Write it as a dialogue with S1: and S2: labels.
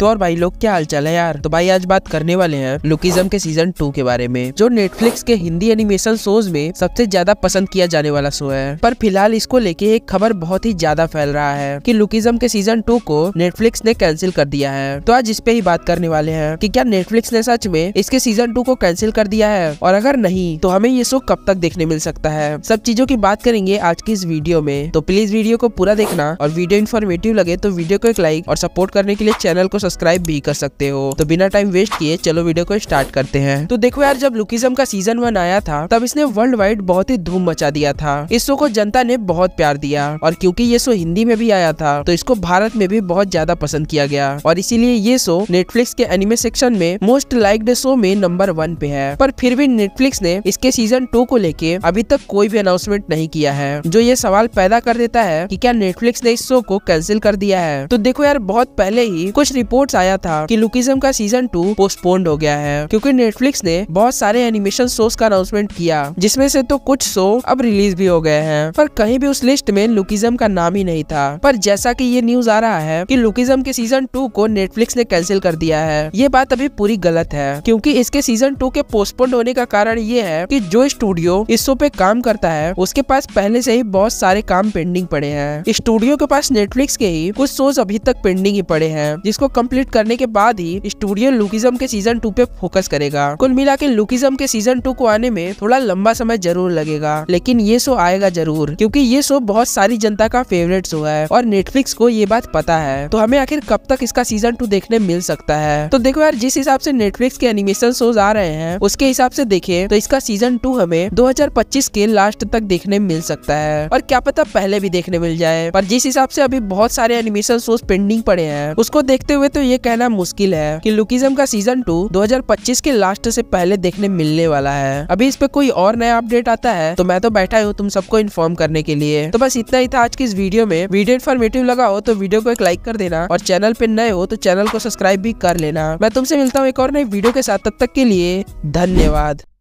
S1: तो और भाई लोग क्या हालचाल है यार तो भाई आज बात करने वाले हैं लुकिज्म के सीजन टू के बारे में जो नेटफ्लिक्स के हिंदी एनिमेशन शोज में सबसे ज्यादा पसंद किया जाने वाला शो है पर फिलहाल इसको लेके एक खबर बहुत ही ज्यादा फैल रहा है कि लुकिज्म के सीजन टू को नेटफ्लिक्स ने कैंसिल कर दिया है तो आज इस पे ही बात करने वाले है की क्या नेटफ्लिक्स ने सच में इसके सीजन टू को कैंसिल कर दिया है और अगर नहीं तो हमें ये शो कब तक देखने मिल सकता है सब चीजों की बात करेंगे आज की इस वीडियो में तो प्लीज वीडियो को पूरा देखना और वीडियो इन्फॉर्मेटिव लगे तो वीडियो को एक लाइक और सपोर्ट करने के लिए चैनल को सब्सक्राइब भी कर सकते हो तो बिना टाइम वेस्ट किए चलो वीडियो को स्टार्ट करते हैं तो देखो यार जब लुकिज्म का सीजन वन आया था तब इसने वर्ल्ड वाइड बहुत ही धूम मचा दिया था इस शो को जनता ने बहुत प्यार दिया और क्यूँकी ये शो हिंदी में भी आया था तो इसको भारत में भी बहुत ज्यादा पसंद किया गया और इसीलिए ये शो नेटफ्लिक्स के एनिमे सेक्शन में मोस्ट लाइक्ड शो में नंबर वन पे है पर फिर भी नेटफ्लिक्स ने इसके सीजन टू को लेके अभी तक कोई भी अनाउंसमेंट नहीं किया है जो ये सवाल पैदा कर देता है कि क्या नेटफ्लिक्स ने इस शो को कैंसिल कर दिया है तो देखो यार बहुत पहले ही कुछ रिपोर्ट रिपोर्ट आया था की लुकिज्म का सीजन टू पोस्टपोन्ड हो गया है क्यूँकी नेटफ्लिक्स ने बहुत सारे एनिमेशन शोज का अनाउंसमेंट किया जिसमे से तो कुछ शो अब रिलीज भी हो गए हैं पर कहीं भी उस लिस्ट में लुकिज्म का नाम ही नहीं था पर जैसा की ये न्यूज आ रहा है की लुकिज्म के सीजन टू को नेटफ्लिक्स ने कैंसिल कर दिया है ये बात अभी पूरी गलत है क्योंकि इसके सीजन टू के पोस्टपोन्ड होने का कारण ये है कि जो स्टूडियो इस शो पे काम करता है उसके पास पहले से ही बहुत सारे काम पेंडिंग पड़े हैं स्टूडियो के पास नेटफ्लिक्स के ही कुछ शोज अभी तक पेंडिंग ही पड़े हैं जिसको कम कंप्लीट करने के बाद ही स्टूडियो लुकिज्म के सीजन टू पे फोकस करेगा कुल मिला के लुकिज्म के सीजन टू को आने में थोड़ा लंबा समय जरूर लगेगा लेकिन ये शो आएगा जरूर क्योंकि ये शो बहुत सारी जनता का फेवरेट शो है और नेटफ्लिक्स को ये बात पता है तो हमें आखिर कब तक इसका सीजन टू देखने मिल सकता है तो देखो यार जिस हिसाब से नेटफ्लिक्स के एनिमेशन शो आ रहे हैं उसके हिसाब से देखे तो इसका सीजन टू हमें दो के लास्ट तक देखने मिल सकता है और क्या पता पहले भी देखने मिल जाए पर जिस हिसाब से अभी बहुत सारे एनिमेशन शो पेंडिंग पड़े हैं उसको देखते हुए तो ये कहना मुश्किल है कि लुकिज्म का सीजन टू 2025 के लास्ट से पहले देखने मिलने वाला है अभी इस पे कोई और नया अपडेट आता है तो मैं तो बैठा हूँ तुम सबको इन्फॉर्म करने के लिए तो बस इतना ही था आज की इस वीडियो में वीडियो इन्फॉर्मेटिव लगा हो तो वीडियो को एक लाइक कर देना और चैनल पे नए हो तो चैनल को सब्सक्राइब भी कर लेना मैं तुमसे मिलता हूँ एक और नई वीडियो के साथ तब तक के लिए धन्यवाद